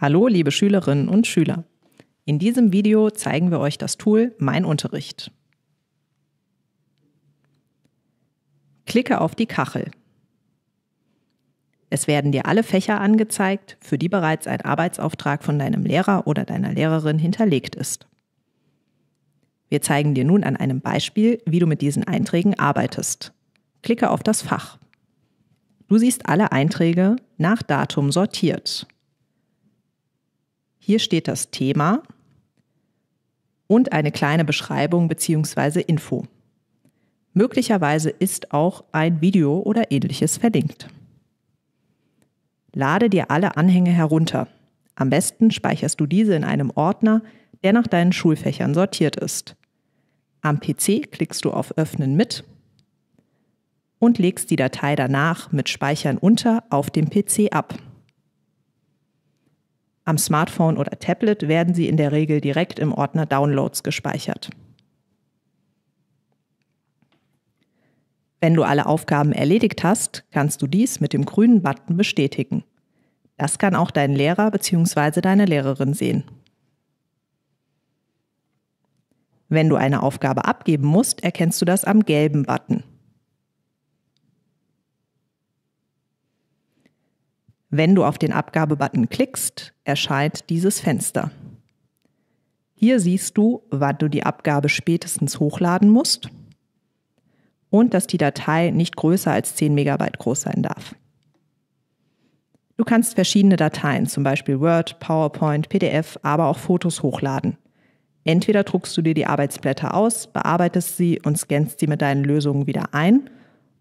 Hallo, liebe Schülerinnen und Schüler. In diesem Video zeigen wir euch das Tool Mein Unterricht. Klicke auf die Kachel. Es werden dir alle Fächer angezeigt, für die bereits ein Arbeitsauftrag von deinem Lehrer oder deiner Lehrerin hinterlegt ist. Wir zeigen dir nun an einem Beispiel, wie du mit diesen Einträgen arbeitest. Klicke auf das Fach. Du siehst alle Einträge nach Datum sortiert. Hier steht das Thema und eine kleine Beschreibung bzw. Info. Möglicherweise ist auch ein Video oder ähnliches verlinkt. Lade dir alle Anhänge herunter. Am besten speicherst du diese in einem Ordner, der nach deinen Schulfächern sortiert ist. Am PC klickst du auf Öffnen mit und legst die Datei danach mit Speichern unter auf dem PC ab. Am Smartphone oder Tablet werden sie in der Regel direkt im Ordner Downloads gespeichert. Wenn du alle Aufgaben erledigt hast, kannst du dies mit dem grünen Button bestätigen. Das kann auch dein Lehrer bzw. deine Lehrerin sehen. Wenn du eine Aufgabe abgeben musst, erkennst du das am gelben Button. Wenn du auf den Abgabebutton klickst, erscheint dieses Fenster. Hier siehst du, wann du die Abgabe spätestens hochladen musst und dass die Datei nicht größer als 10 Megabyte groß sein darf. Du kannst verschiedene Dateien, zum Beispiel Word, PowerPoint, PDF, aber auch Fotos hochladen. Entweder druckst du dir die Arbeitsblätter aus, bearbeitest sie und scannst sie mit deinen Lösungen wieder ein,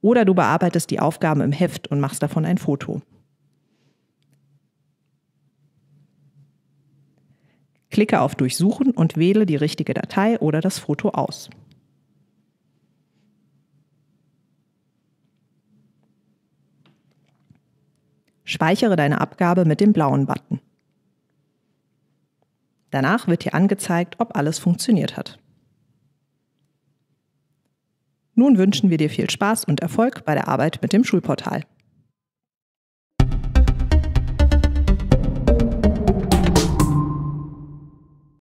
oder du bearbeitest die Aufgaben im Heft und machst davon ein Foto. Klicke auf Durchsuchen und wähle die richtige Datei oder das Foto aus. Speichere deine Abgabe mit dem blauen Button. Danach wird dir angezeigt, ob alles funktioniert hat. Nun wünschen wir dir viel Spaß und Erfolg bei der Arbeit mit dem Schulportal.